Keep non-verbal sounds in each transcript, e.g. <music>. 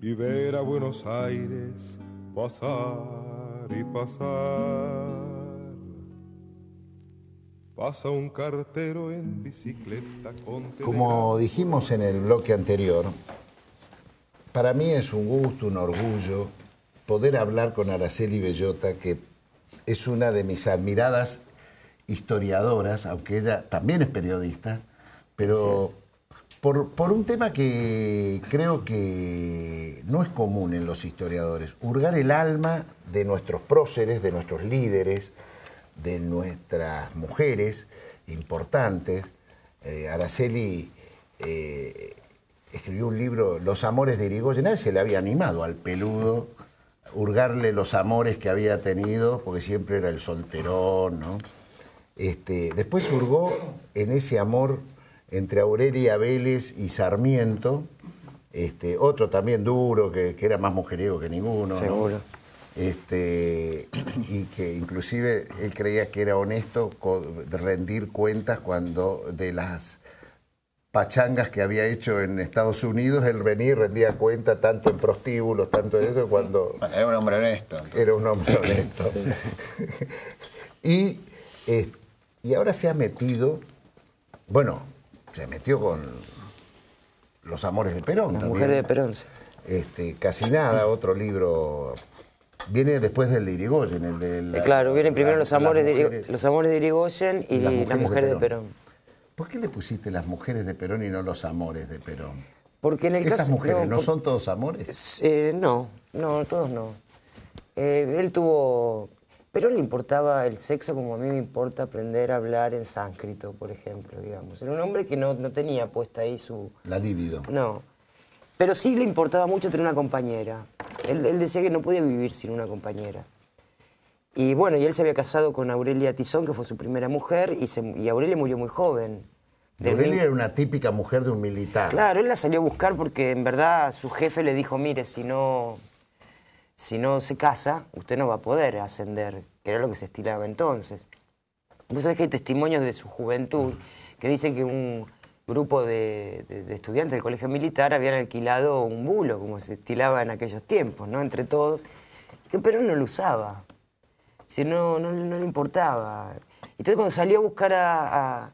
y a Buenos Aires pasar y pasar. Pasa un cartero en bicicleta con Como dijimos en el bloque anterior, para mí es un gusto, un orgullo poder hablar con Araceli Bellota, que es una de mis admiradas historiadoras, aunque ella también es periodista, pero por, un tema que creo que no es común en los historiadores, hurgar el alma de nuestros próceres, de nuestros líderes, de nuestras mujeres importantes. Eh, Araceli eh, escribió un libro, Los amores de Irigoyen, se le había animado al peludo hurgarle los amores que había tenido, porque siempre era el solterón, ¿no? Este, después hurgó en ese amor entre Aurelia Vélez y Sarmiento, este, otro también duro, que, era más mujeriego que ninguno. Seguro. Este, y que inclusive él creía que era honesto rendir cuentas cuando de las pachangas que había hecho en Estados Unidos, él venía rendía cuenta tanto en prostíbulos, tanto de eso, cuando... era un hombre honesto. Era un hombre honesto. <laughs> y, y ahora se ha metido, bueno, se metió con los amores de Perón. Las mujeres de Perón, Este, casi nada, otro libro. Viene después del de Irigoyen, el de Claro, vienen primero los, amores de, los amores de Irigoyen y las mujeres, de, Perón. ¿Por qué le pusiste las mujeres de Perón y no los amores de Perón? Porque en el Esas mujeres, ¿no, son todos amores? Eh, no, no, todos no. Eh, él tuvo pero le importaba el sexo como a mí me importa aprender a hablar en sánscrito, por ejemplo, digamos. Era un hombre que no, tenía puesta ahí su... La libido. No. Pero sí le importaba mucho tener una compañera. Él, decía que no podía vivir sin una compañera. Y bueno, y él se había casado con Aurelia Tizón, que fue su primera mujer, y, y Aurelia murió muy joven. Aurelia era una típica mujer de un militar. Claro, él la salió a buscar porque en verdad su jefe le dijo, mire, si no, si no se casa, usted no va a poder ascender, que era lo que se estilaba entonces. Vos sabés que hay testimonios de su juventud que dicen que un grupo de, estudiantes del colegio militar habían alquilado un bulo, como se estilaba en aquellos tiempos, ¿no? Entre todos, Pero no lo usaba, si no, no, le importaba. Entonces cuando salió a buscar a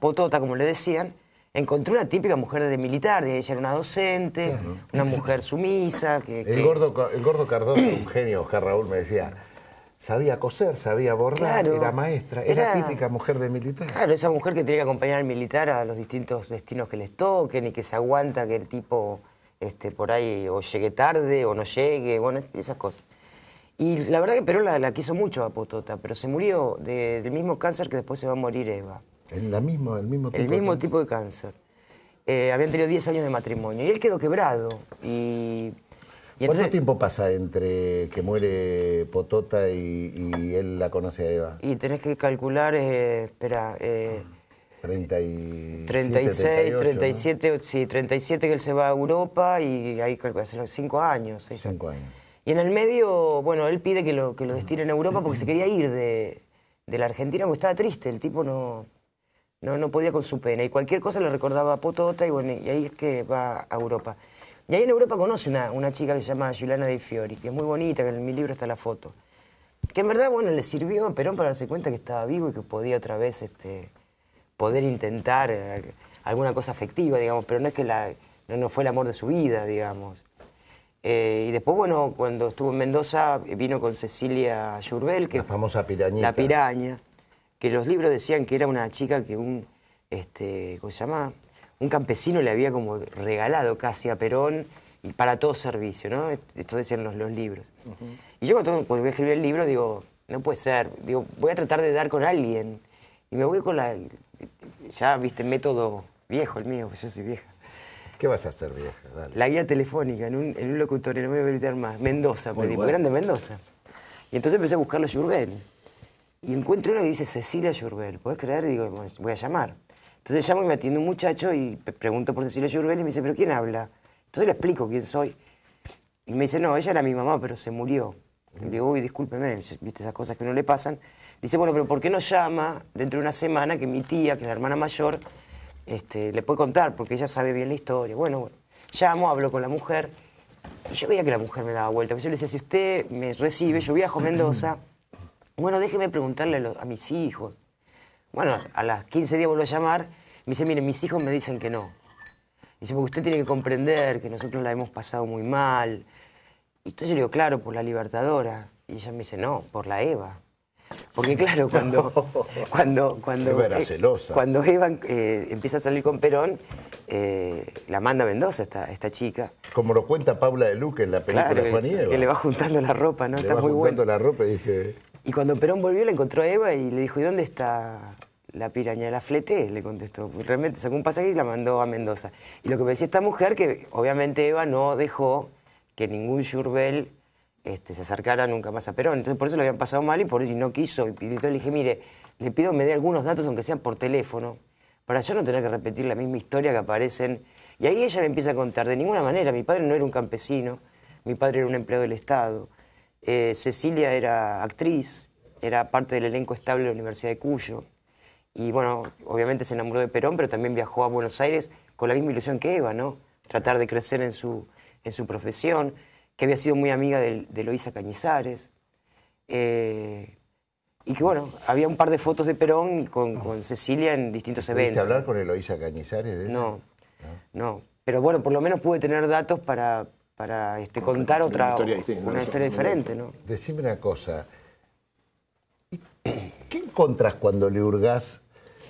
Potota, como le decían, Encontró una típica mujer de militar, de ella era una docente, una mujer sumisa. Que, el, Gordo, el gordo Cardoso, un genio, Oscar Raúl, me decía, sabía coser, sabía bordar, era maestra, era, típica mujer de militar. Claro, esa mujer que tiene que acompañar al militar a los distintos destinos que les toquen y que se aguanta que el tipo este, por ahí o llegue tarde o no llegue, bueno, esas cosas. Y la verdad que Perón la, quiso mucho a Potota, pero se murió del mismo cáncer que después se va a morir Eva el mismo tipo. El mismo de tipo de cáncer. Eh, habían tenido 10 años de matrimonio y él quedó quebrado. Y, ¿Cuánto tiempo pasa entre que muere Potota y, él la conoce a Eva? Y tenés que calcular, eh, espera, 36, eh, 37, sí, 37 que él se va a Europa y ahí Hace 5 años. 5 años. Y en el medio, bueno, él pide que lo, que lo destinen a Europa porque se quería ir de, de la Argentina porque estaba triste, el tipo no... No, no podía con su pena. Y cualquier cosa le recordaba a Potota y bueno, y ahí es que va a Europa. Y ahí en Europa conoce una, chica que se llama Juliana de Fiori, que es muy bonita, que en mi libro está la foto. Que en verdad, bueno, le sirvió a Perón para darse cuenta que estaba vivo y que podía otra vez este, poder intentar eh, alguna cosa afectiva, digamos, pero no es que la, no, fue el amor de su vida, digamos. Eh, y después, bueno, cuando estuvo en Mendoza, vino con Cecilia Yurbel, que... La famosa pirañita. La piraña que los libros decían que era una chica que un, este, ¿cómo se llama? Un campesino le había como regalado casi a Perón y para todo servicio, ¿no? Esto decían los, libros. Y yo cuando, voy a escribir el libro digo, no puede ser, digo, voy a tratar de dar con alguien. Y me voy con la, ya viste, método viejo el mío, pues yo soy vieja. ¿Qué vas a hacer, vieja? La guía telefónica en un, en locutorio, no me voy a gritar más, Mendoza, porque digo, grande Mendoza. Y entonces empecé a buscar los y encuentro uno que dice Cecilia Yurbel, puedes creer? Y digo, voy a llamar. Entonces llamo y me atiende un muchacho y pregunto por Cecilia Yurbel y me dice, ¿pero quién habla? Entonces le explico quién soy. Y me dice, no, ella era mi mamá, pero se murió. le digo, uy, discúlpeme, viste esas cosas que no le pasan. Dice, bueno, pero ¿por qué no llama dentro de una semana que mi tía, que es la hermana mayor, este, le puede contar? Porque ella sabe bien la historia. Bueno, llamo, hablo con la mujer. Y yo veía que la mujer me daba vuelta. Yo le decía, si usted me recibe, yo viajo a Mendoza. Bueno, déjeme preguntarle a, mis hijos. Bueno, a las 15 días vuelvo a llamar. Me dice, mire, mis hijos me dicen que no. dice, porque usted tiene que comprender que nosotros la hemos pasado muy mal. Y entonces yo le digo, claro, por la Libertadora. Y ella me dice, no, por la Eva. Porque claro, cuando, <laughs> cuando, cuando, Eva eh, cuando Eva eh, empieza a salir con Perón, eh, la manda Mendoza esta, esta chica. Como lo cuenta Paula de Luque en la película Que le va juntando la ropa, ¿no? Le va juntando la ropa y dice, y cuando Perón volvió, le encontró a Eva y le dijo, ¿y dónde está la piraña? La fleté, le contestó. Pues realmente sacó un pasaje y la mandó a Mendoza. Y lo que me decía esta mujer, que obviamente Eva no dejó que ningún Yurbel este, se acercara nunca más a Perón. Entonces por eso lo habían pasado mal y por y no quiso. Y entonces le dije, mire, le pido que me dé algunos datos, aunque sean por teléfono, para yo no tener que repetir la misma historia que aparecen. Y ahí ella me empieza a contar, de ninguna manera, mi padre no era un campesino, mi padre era un empleado del Estado. Eh, Cecilia era actriz, era parte del elenco estable de la Universidad de Cuyo. Y bueno, obviamente se enamoró de Perón, pero también viajó a Buenos Aires con la misma ilusión que Eva, ¿no? Tratar de crecer en su, en su profesión, que había sido muy amiga de, de Cañizares. Eh, y que bueno, había un par de fotos de Perón con, Cecilia en distintos eventos. hablar con Eloísa Cañizares? no, no, no, Pero bueno, por lo menos pude tener datos para, para este, contar otra historia una historia diferente. ¿no? Decime una cosa, ¿qué encontrás cuando le hurgas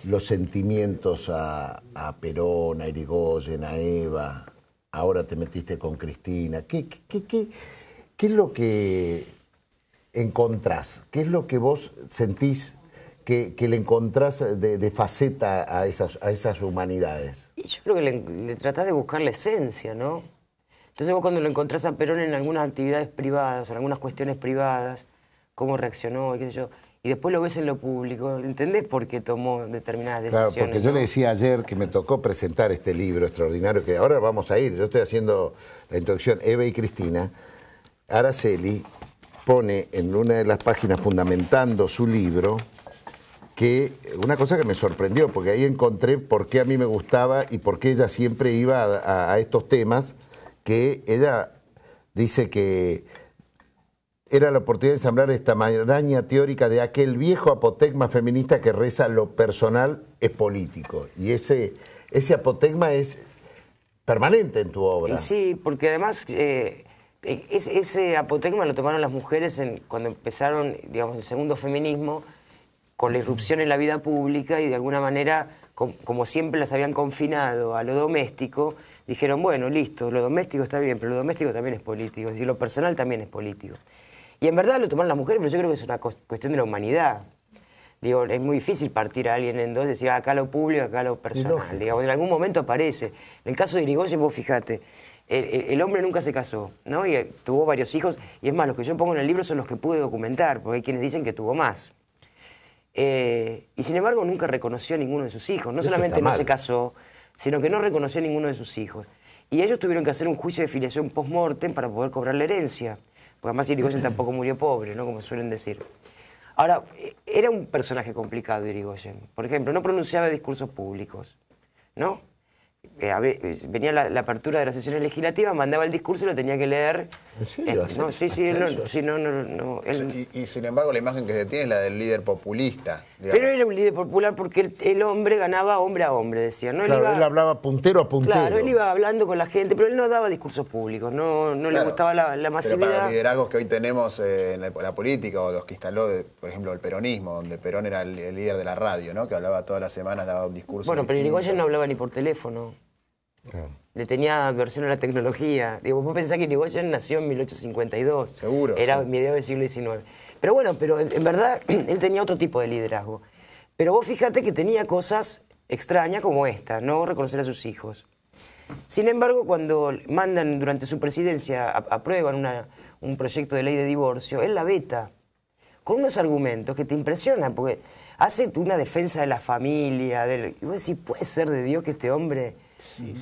los sentimientos a, Perón, a Irigoyen, a Eva? Ahora te metiste con Cristina. ¿Qué, es lo que encontrás? ¿Qué es lo que vos sentís que, le encontrás de, faceta a esas, humanidades? yo creo que le, le tratás de buscar la esencia, ¿no? Entonces vos cuando lo encontrás a Perón en algunas actividades privadas, en algunas cuestiones privadas, cómo reaccionó, qué sé yo, y después lo ves en lo público, ¿entendés por qué tomó determinadas decisiones? Claro, porque yo le decía ayer que me tocó presentar este libro extraordinario, que ahora vamos a ir, yo estoy haciendo la introducción, Eva y Cristina, Araceli pone en una de las páginas fundamentando su libro, que una cosa que me sorprendió, porque ahí encontré por qué a mí me gustaba y por qué ella siempre iba a estos temas, que ella dice que era la oportunidad de ensamblar esta maraña teórica de aquel viejo apotegma feminista que reza lo personal es político. Y ese, ese apotegma es permanente en tu obra. sí, porque además eh, ese apotegma lo tomaron las mujeres cuando empezaron, digamos, el segundo feminismo, con la irrupción en la vida pública y de alguna manera, como siempre las habían confinado a lo doméstico, dijeron, bueno, listo, lo doméstico está bien, pero lo doméstico también es político, es decir, lo personal también es político. Y en verdad lo tomaron las mujeres, pero yo creo que es una cuestión de la humanidad. Digo, es muy difícil partir a alguien en dos y decir, ah, acá lo público, acá lo personal. en algún momento aparece. En el caso de Irigoyen, vos fíjate, el, hombre nunca se casó, ¿no? Y eh, tuvo varios hijos, y es más, los que yo pongo en el libro son los que pude documentar, porque hay quienes dicen que tuvo más. Eh, y sin embargo, nunca reconoció a ninguno de sus hijos. No solamente no se casó, sino que no reconoció a ninguno de sus hijos. Y ellos tuvieron que hacer un juicio de filiación post-mortem para poder cobrar la herencia, porque además Irigoyen <clears throat> tampoco murió pobre, ¿no? Como suelen decir. Ahora, e-, era un personaje complicado Irigoyen. Por ejemplo, no pronunciaba discursos públicos, ¿no? venía la, apertura de las sesiones legislativas, mandaba el discurso y lo tenía que leer. ¿En este, sí, sí, no, y, sin embargo la imagen que se tiene es la del líder populista. Pero era un líder popular porque el, hombre ganaba hombre a hombre, decía. ¿no? Él, hablaba puntero a puntero. Claro, él iba hablando con la gente, pero él no daba discursos públicos, no, no le gustaba la, la, masividad. Pero para los liderazgos que hoy tenemos eh, en la, política o los que instaló, de, por ejemplo, el peronismo, donde Perón era el, líder de la radio, ¿no? que hablaba todas las semanas, daba un discurso. Bueno, pero Irigoyen no hablaba ni por teléfono. Ah. Le tenía adversión a la tecnología. Digo, vos pensás que Irigoyen nació en 1852. Seguro. Era mediados del siglo XIX. Pero bueno, pero en verdad <clears throat> él tenía otro tipo de liderazgo. Pero vos fíjate que tenía cosas extrañas como esta, no reconocer a sus hijos. Sin embargo, cuando mandan durante su presidencia, aprueban una, un proyecto de ley de divorcio, él la veta, con unos argumentos que te impresionan, porque hace una defensa de la familia, del, y vos puede ser de Dios que este hombre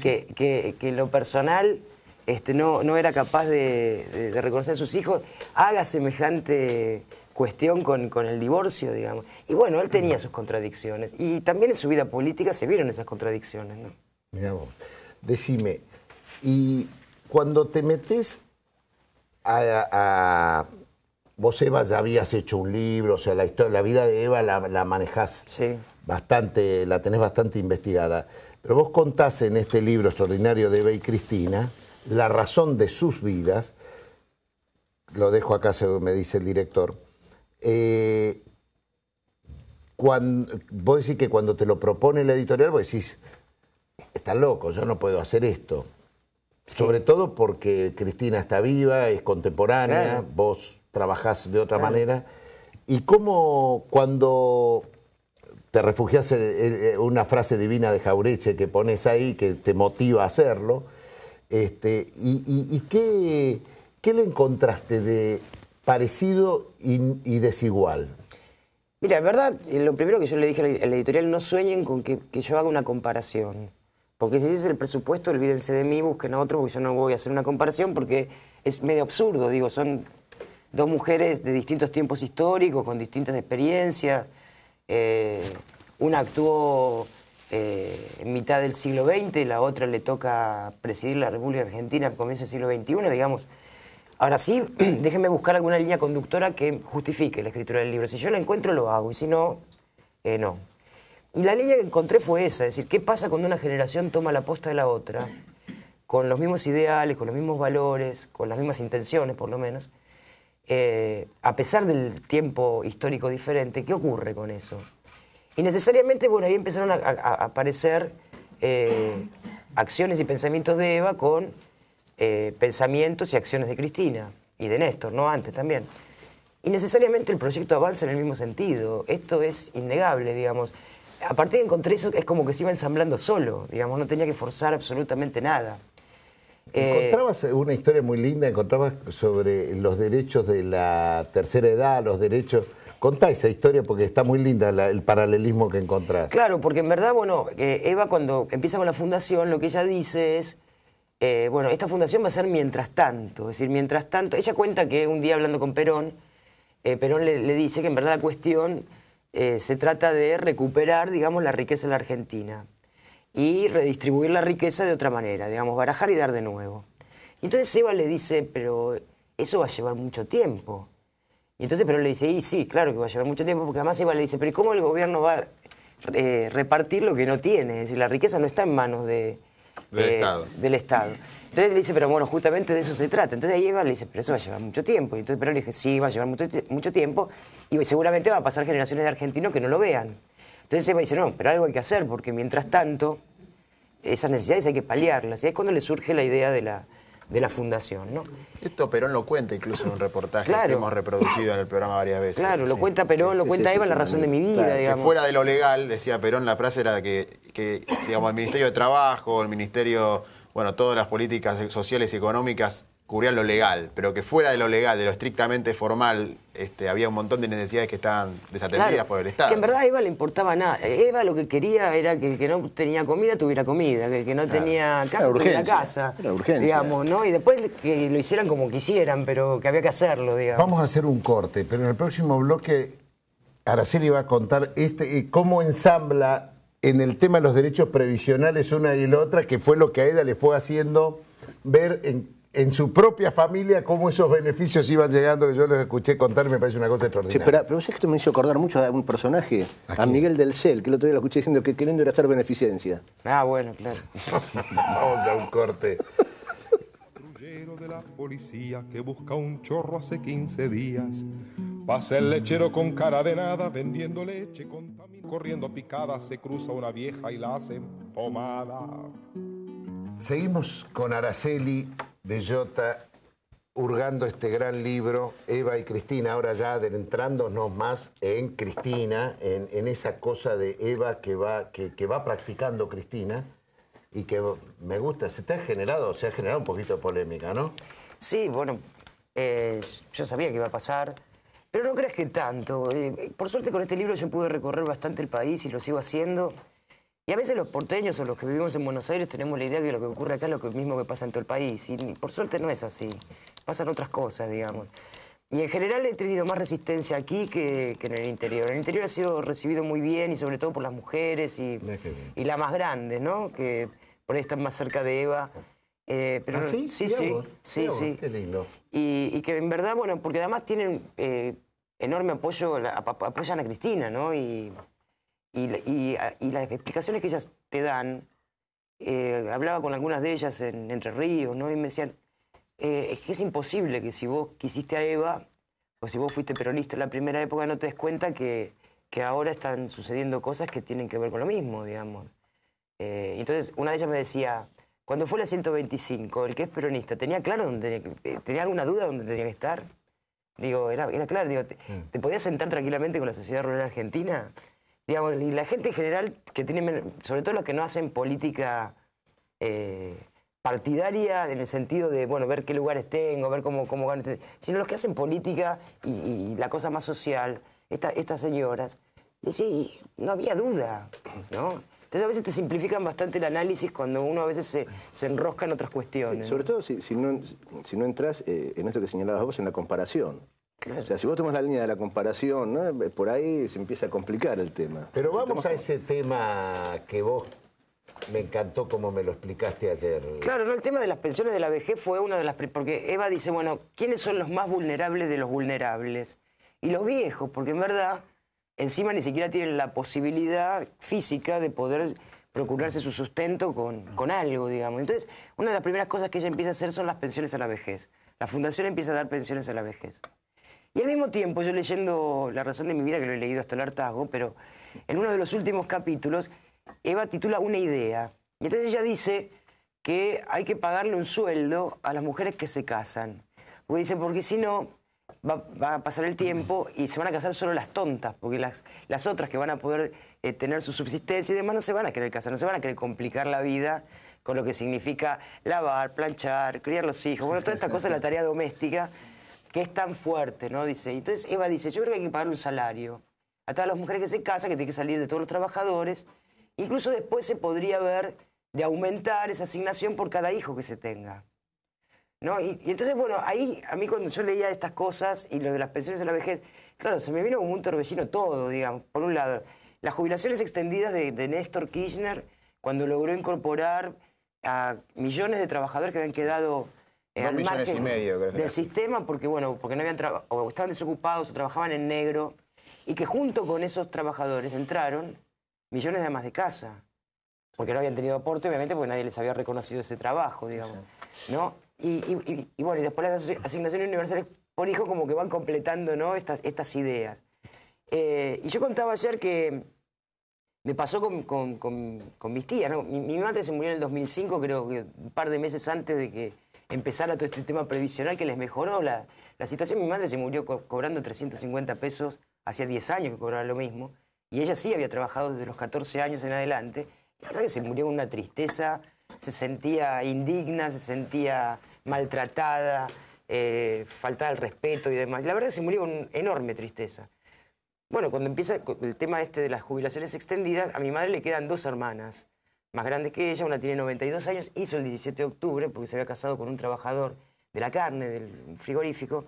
que, que, lo personal este, no, no era capaz de, reconocer a sus hijos, haga semejante cuestión con, el divorcio, digamos. Y bueno, él tenía sus contradicciones. Y también en su vida política se vieron esas contradicciones, ¿no? Mira vos, decime, y cuando te metes a, a vos Eva ya habías hecho un libro, o sea, la historia, la vida de Eva la, la manejás. Sí bastante, la tenés bastante investigada, pero vos contás en este libro extraordinario de Eva y Cristina la razón de sus vidas, lo dejo acá, se me dice el director, eh, cuando, vos decís que cuando te lo propone la editorial, vos decís, está loco, yo no puedo hacer esto. Sobre todo porque Cristina está viva, es contemporánea, vos trabajás de otra manera. ¿Y cómo cuando te refugias en una frase divina de Jaureche que pones ahí, que te motiva a hacerlo. Este, ¿Y, qué, le encontraste de parecido y, desigual? Mira, en verdad, lo primero que yo le dije a la editorial, no sueñen con que, yo haga una comparación. Porque si ese es el presupuesto, olvídense de mí, busquen a otro, porque yo no voy a hacer una comparación, porque es medio absurdo, digo, son dos mujeres de distintos tiempos históricos, con distintas experiencias, eh, una actuó eh, en mitad del siglo XX, la otra le toca presidir la República Argentina a comienzo del siglo XXI, digamos. Ahora sí, <clears throat> déjenme buscar alguna línea conductora que justifique la escritura del libro. Si yo la encuentro, lo hago, y si no, eh, no. Y la línea que encontré fue esa, es decir, ¿qué pasa cuando una generación toma la posta de la otra, con los mismos ideales, con los mismos valores, con las mismas intenciones, por lo menos, eh, a pesar del tiempo histórico diferente, ¿qué ocurre con eso? Y necesariamente, bueno, ahí empezaron a, aparecer eh, acciones y pensamientos de Eva con eh, pensamientos y acciones de Cristina y de Néstor, ¿no? Antes también. Y necesariamente el proyecto avanza en el mismo sentido. Esto es innegable, digamos. A partir de encontrar eso, es como que se iba ensamblando solo, digamos, no tenía que forzar absolutamente nada. Encontrabas una historia muy linda, encontrabas sobre los derechos de la tercera edad, los derechos... Contá esa historia porque está muy linda el paralelismo que encontrás. Claro, porque en verdad, bueno, eh, Eva cuando empieza con la fundación, lo que ella dice es, eh, bueno, esta fundación va a ser mientras tanto, es decir, mientras tanto, ella cuenta que un día hablando con Perón, eh, Perón le, le, dice que en verdad la cuestión se trata de recuperar, digamos, la riqueza de la Argentina y redistribuir la riqueza de otra manera, digamos, barajar y dar de nuevo. Y entonces Eva le dice, pero eso va a llevar mucho tiempo. Y entonces pero le dice, y sí, claro que va a llevar mucho tiempo, porque además Eva le dice, pero ¿cómo el gobierno va a eh, repartir lo que no tiene? Es decir, la riqueza no está en manos del, estado. Entonces le dice, pero bueno, justamente de eso se trata. Entonces ahí Eva le dice, pero eso va a llevar mucho tiempo. Y entonces pero le dije, sí, va a llevar mucho tiempo y seguramente va a pasar generaciones de argentinos que no lo vean. Entonces Eva dice, no, pero algo hay que hacer, porque mientras tanto, esas necesidades hay que paliarlas. Y es cuando le surge la idea de la, de la fundación. ¿no? Esto Perón lo cuenta incluso en un reportaje que hemos reproducido en el programa varias veces. Claro, lo cuenta Perón, lo cuenta Eva, la razón de mi vida. Que fuera de lo legal, decía Perón, la frase era que, que digamos, el Ministerio de Trabajo, el Ministerio, bueno, todas las políticas sociales y económicas cubrían lo legal, pero que fuera de lo legal, de lo estrictamente formal, este, había un montón de necesidades que estaban desatendidas por el Estado. Que en verdad a Eva le importaba nada. Eva lo que quería era que el que no tenía comida tuviera comida, que el que no tenía casa tuviera casa. Era urgencia. Digamos, ¿no? Y después que lo hicieran como quisieran, pero que había que hacerlo, digamos. Vamos a hacer un corte, pero en el próximo bloque Araceli va a contar este, eh, cómo ensambla en el tema de los derechos previsionales una y la otra, que fue lo que a ella le fue haciendo ver en en su propia familia cómo esos beneficios iban llegando, que yo los escuché contar, me parece una cosa extraordinaria. pero, pero que esto me hizo acordar mucho a un personaje, a, Miguel del Cel, que el otro día lo escuché diciendo que queriendo era hacer beneficencia. Ah, bueno, claro. <laughs> Vamos a un corte. de la policía que busca un chorro hace 15 días. Pasa el lechero con cara de nada, vendiendo leche, contamin... corriendo a picada, se cruza una vieja y la hacen pomada. Seguimos con Araceli de Jota hurgando este gran libro, Eva y Cristina, ahora ya adentrándonos más en Cristina, en, esa cosa de Eva que va, que, va practicando Cristina y que me gusta, se te ha generado, se ha generado un poquito de polémica, ¿no? Sí, bueno, eh, yo sabía que iba a pasar, pero no crees que tanto. Eh, por suerte con este libro yo pude recorrer bastante el país y lo sigo haciendo. Y a veces los porteños o los que vivimos en Buenos Aires tenemos la idea que lo que ocurre acá es lo mismo que pasa en todo el país. Y por suerte no es así. Pasan otras cosas, digamos. Y en general he tenido más resistencia aquí que, en el interior. En el interior ha sido recibido muy bien y sobre todo por las mujeres y, la más grande, ¿no? Que por ahí están más cerca de Eva. Eh, pero, ¿Ah, sí? Sí, sí, sí, Qué lindo. Y, que en verdad, bueno, porque además tienen eh, enorme apoyo, apoyan a Cristina, ¿no? Y, Ah, y, las explicaciones que ellas te dan, eh, hablaba con algunas de ellas en Entre Ríos, ¿no? Y me decían, eh, es que es imposible que si vos quisiste a Eva, o si vos fuiste peronista en la primera época, no te des cuenta que, ahora están sucediendo cosas que tienen que ver con lo mismo, digamos. Eh, entonces, una de ellas me decía, cuando fue la 125, el que es peronista, ¿tenía claro dónde tenía, alguna duda dónde tenía que estar? Digo, era, era claro, mm. ¿te podías sentar tranquilamente con la sociedad rural argentina? y la gente en general, que tiene, sobre todo los que no hacen política eh, partidaria en el sentido de, bueno, ver qué lugares tengo, ver cómo, cómo este, sino los que hacen política y, la cosa más social, estas señoras, y sí, no había duda, Entonces a veces te simplifican bastante el análisis cuando uno a veces se, enrosca en otras cuestiones. sobre todo si, no, entras eh, en esto que señalabas vos, en la comparación. O sea, si vos tomas la línea de la comparación, eh, por ahí se empieza a complicar el tema. Pero vamos a ese tema que vos me encantó como me lo explicaste ayer. Claro, no, el tema de las pensiones de la vejez fue una de las... Porque Eva dice, bueno, ¿quiénes son los más vulnerables de los vulnerables? Y los viejos, porque en verdad, encima ni siquiera tienen la posibilidad física de poder procurarse su sustento con, con algo, digamos. Entonces, una de las primeras cosas que ella empieza a hacer son las pensiones a la vejez. La fundación empieza a dar pensiones a la vejez. Y al mismo tiempo, yo leyendo La razón de mi vida, que lo he leído hasta el hartazgo, pero en uno de los últimos capítulos, Eva titula Una idea. Y entonces ella dice que hay que pagarle un sueldo a las mujeres que se casan. Porque dice, porque si no, va, a pasar el tiempo y se van a casar solo las tontas, porque las, las otras que van a poder eh, tener su subsistencia y demás no se van a querer casar, no se van a querer complicar la vida con lo que significa lavar, planchar, criar los hijos, bueno, toda esta cosa de la tarea doméstica que es tan fuerte, ¿no? Dice. Entonces Eva dice, yo creo que hay que pagar un salario a todas las mujeres que se casan, que tienen que salir de todos los trabajadores. Incluso después se podría ver de aumentar esa asignación por cada hijo que se tenga. ¿No? Y, entonces, bueno, ahí a mí cuando yo leía estas cosas y lo de las pensiones de la vejez, claro, se me vino como un torbellino todo, digamos. Por un lado, las jubilaciones extendidas de, de Néstor Kirchner, cuando logró incorporar a millones de trabajadores que habían quedado del sistema porque, bueno, porque no habían o estaban desocupados o trabajaban en negro y que junto con esos trabajadores entraron millones de amas de casa porque no habían tenido aporte, obviamente porque nadie les había reconocido ese trabajo, digamos, ¿no? Y, bueno, y después las asignaciones universales por hijo como que van completando, ¿no? Estas, estas ideas. Eh, y yo contaba ayer que me pasó con, con, mis tías, ¿no? mi, madre se murió en el 2005, creo que un par de meses antes de que empezar a todo este tema previsional que les mejoró la, la situación. Mi madre se murió cobrando 350 pesos, hacía 10 años que cobraba lo mismo, y ella sí había trabajado desde los 14 años en adelante. La verdad que se murió con una tristeza, se sentía indigna, se sentía maltratada, eh, faltaba el respeto y demás. La verdad que se murió con enorme tristeza. Bueno, cuando empieza el tema este de las jubilaciones extendidas, a mi madre le quedan dos hermanas más grande que ella, una tiene 92 años, hizo el 17 de octubre porque se había casado con un trabajador de la carne, del frigorífico,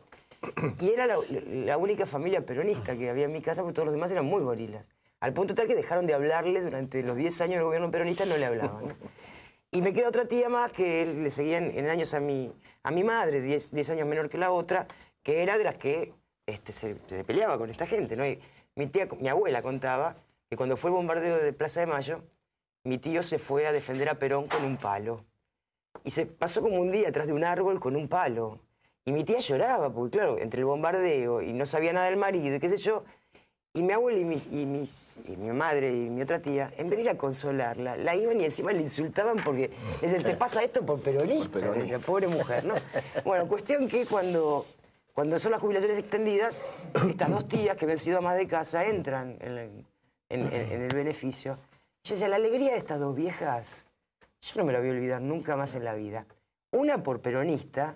y era la, única familia peronista que había en mi casa porque todos los demás eran muy gorilas. Al punto tal que dejaron de hablarle durante los 10 años del gobierno peronista, no le hablaban. Y me queda otra tía más que le seguían en años a mi, a mi madre, 10, años menor que la otra, que era de las que este, se, peleaba con esta gente. ¿no? mi tía, mi abuela contaba que cuando fue el bombardeo de Plaza de Mayo, mi tío se fue a defender a Perón con un palo. Y se pasó como un día atrás de un árbol con un palo. Y mi tía lloraba, porque claro, entre el bombardeo y no sabía nada del marido y qué sé yo. Y mi abuelo y, mi, madre y mi otra tía, en vez de ir a consolarla, la iban y encima le insultaban porque decían, te pasa esto por peronista, La pobre mujer, ¿no? Bueno, cuestión que cuando, cuando son las jubilaciones extendidas, estas dos tías que habían sido más de casa entran en el beneficio decía, la alegría de estas dos viejas, yo no me la voy a olvidar nunca más en la vida. Una por peronista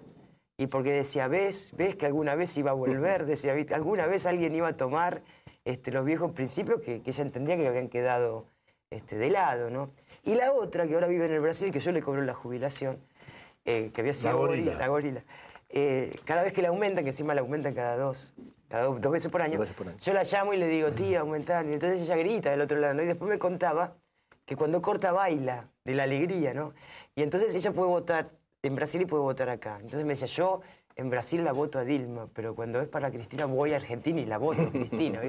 y porque decía, ves, ves que alguna vez iba a volver, <laughs> decía, alguna vez alguien iba a tomar este, los viejos principios que, que ella entendía que habían quedado este, de lado, ¿no? Y la otra, que ahora vive en el Brasil, que yo le cobro la jubilación, eh, que había sido la gorila. Eh, cada vez que la aumentan, que encima la aumentan cada dos, dos, veces por año, yo la llamo y le digo, tía, aumentar. Y entonces ella grita del otro lado, Y después me contaba que cuando corta baila, de la alegría, ¿no? Y entonces ella puede votar en Brasil y puede votar acá. Entonces me decía, yo en Brasil la voto a Dilma, pero cuando es para Cristina voy a Argentina y la voto a <laughs> Cristina.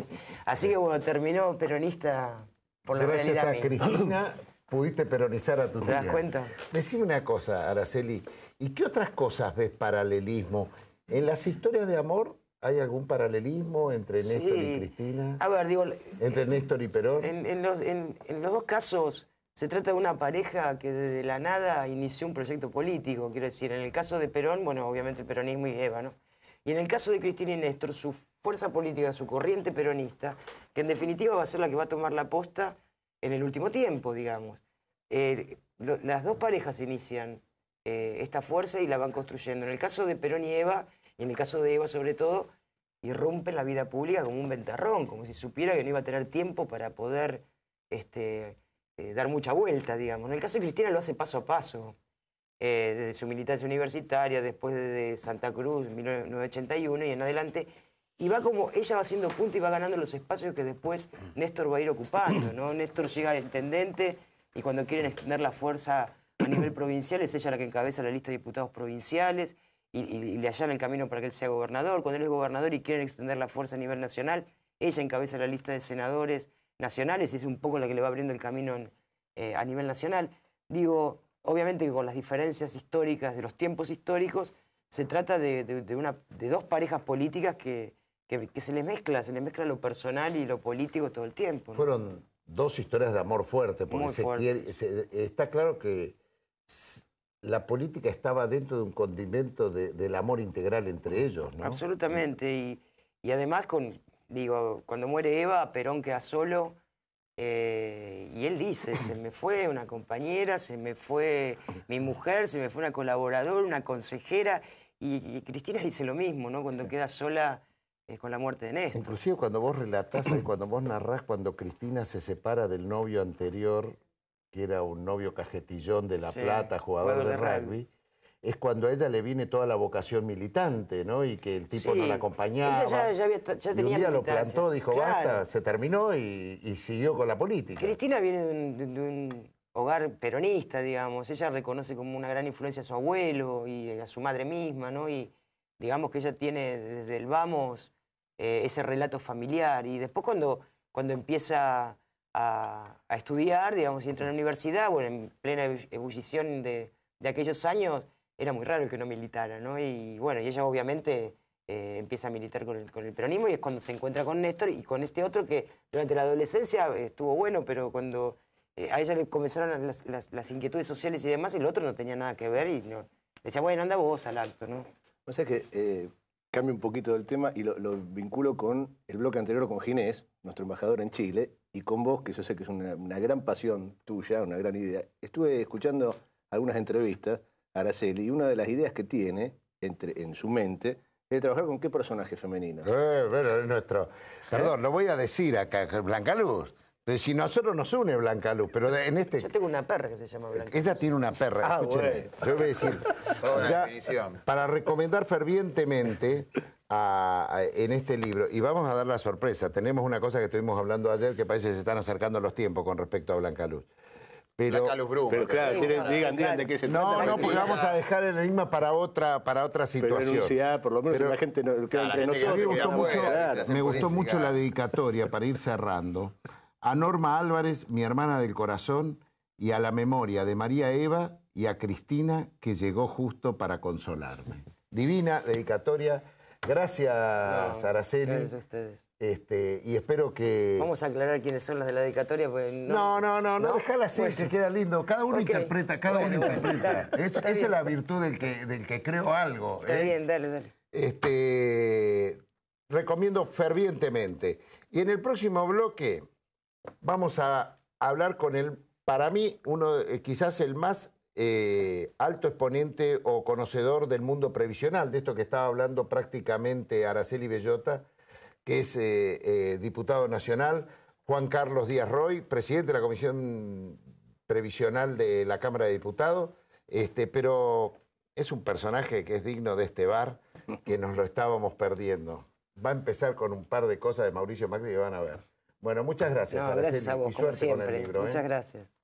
Así que bueno, terminó peronista por la Gracias realidad. Gracias a Cristina <laughs> pudiste peronizar a tu tía. ¿Te das cuenta? Decime una cosa, Araceli, ¿y qué otras cosas ves paralelismo en las historias de amor ¿Hay algún paralelismo entre Néstor y Cristina? A ver, digo. ¿Entre eh, Néstor y Perón? En, los, dos casos se trata de una pareja que desde la nada inició un proyecto político, quiero decir. En el caso de Perón, bueno, obviamente el peronismo y Eva, ¿no? Y en el caso de Cristina y Néstor, su fuerza política, su corriente peronista, que en definitiva va a ser la que va a tomar la posta en el último tiempo, digamos. Eh, las dos parejas inician eh, esta fuerza y la van construyendo. En el caso de Perón y Eva y en el caso de Eva sobre todo, irrumpe en la vida pública como un ventarrón, como si supiera que no iba a tener tiempo para poder este, eh, dar mucha vuelta, digamos. En el caso de Cristina lo hace paso a paso, eh, desde su militancia universitaria, después de Santa Cruz, en 1981 y en adelante, y va como ella va haciendo punto y va ganando los espacios que después Néstor va a ir ocupando, Néstor llega al intendente y cuando quieren extender la fuerza a nivel provincial es ella la que encabeza la lista de diputados provinciales y, le hallan el camino para que él sea gobernador. Cuando él es gobernador y quieren extender la fuerza a nivel nacional, ella encabeza la lista de senadores nacionales y es un poco la que le va abriendo el camino eh, a nivel nacional. Digo, obviamente que con las diferencias históricas de los tiempos históricos, se trata de, una, de dos parejas políticas que, se les mezcla, se les mezcla lo personal y lo político todo el tiempo. Fueron dos historias de amor fuerte, porque Se está claro que la política estaba dentro de un condimento del amor integral entre ellos, ¿no? Absolutamente. Y, además, con, digo, cuando muere Eva, Perón queda solo. Eh, y él dice, se me fue una compañera, se me fue mi mujer, se me fue una colaboradora, una consejera. Y, Cristina dice lo mismo, ¿no? Cuando queda sola eh, con la muerte de Néstor. Inclusive cuando vos relatás y cuando vos narrás cuando Cristina se separa del novio anterior que era un novio cajetillón de La Plata, jugador de, rugby, es cuando a ella le viene toda la vocación militante, ¿no? Y que el tipo no la acompañaba. Ella ya, ya tenía y lo plantó, dijo, basta, se terminó y, siguió con la política. Cristina viene de un, hogar peronista, digamos. Ella reconoce como una gran influencia a su abuelo y a su madre misma, ¿no? Y digamos que ella tiene desde el vamos eh, ese relato familiar. Y después cuando, cuando empieza a, estudiar, digamos, y entra en la universidad, bueno, en plena ebullición de, aquellos años, era muy raro que no militara, ¿no? Y bueno, y ella obviamente eh, empieza a militar con el, peronismo y es cuando se encuentra con Néstor y con este otro que durante la adolescencia estuvo bueno, pero cuando eh, a ella le comenzaron las, inquietudes sociales y demás, el otro no tenía nada que ver y decía, bueno, anda vos al acto, ¿no? O sea que eh, cambio un poquito del tema y lo, lo vinculo con el bloque anterior con Ginés, nuestro embajador en Chile, y con vos, que yo sé que es una, gran pasión tuya, una gran idea. Estuve escuchando algunas entrevistas a Araceli y una de las ideas que tiene entre, en su mente es trabajar con qué personaje femenino. Eh, bueno, es nuestro. ¿Eh? Perdón, lo voy a decir acá, Blanca Luz. Si nosotros nos une Blanca Luz, pero en este. Yo tengo una perra que se llama Blanca. Luz. Ella tiene una perra, ah, escúcheme. Yo voy a decir. <laughs> Para recomendar fervientemente en este libro. Y vamos a dar la sorpresa. Tenemos una cosa que estuvimos hablando ayer que parece que se están acercando los tiempos con respecto a Blanca Luz. Pero, Blanca Luz Pero, claro, digan, digan de qué se trata. No, no, pues vamos a dejar el enigma para otra, para otra situación. Pero por lo menos la gente me gustó mucho la dedicatoria, para ir cerrando, a Norma Álvarez, mi hermana del corazón, y a la memoria de María Eva y a Cristina, que llegó justo para consolarme. Divina dedicatoria Gracias, Araceli. Gracias a ustedes. Este, y espero que. Vamos a aclarar quiénes son las de la dedicatoria, no. No, no, no, déjala así, que queda lindo. Cada uno interpreta, cada uno interpreta. esa es la virtud del que, del que creo algo. Está ¿eh? bien, dale, dale. Este, recomiendo fervientemente. Y en el próximo bloque vamos a hablar con el, para mí, uno, quizás el más eh, alto exponente o conocedor del mundo previsional, de esto que estaba hablando prácticamente Araceli Bellota, que es eh, eh, diputado nacional, Juan Carlos Díaz Roy, presidente de la Comisión Previsional de la Cámara de Diputados, este, pero es un personaje que es digno de este bar, que nos lo estábamos perdiendo. Va a empezar con un par de cosas de Mauricio Macri que van a ver. Bueno, muchas gracias, Araceli, Muchas gracias.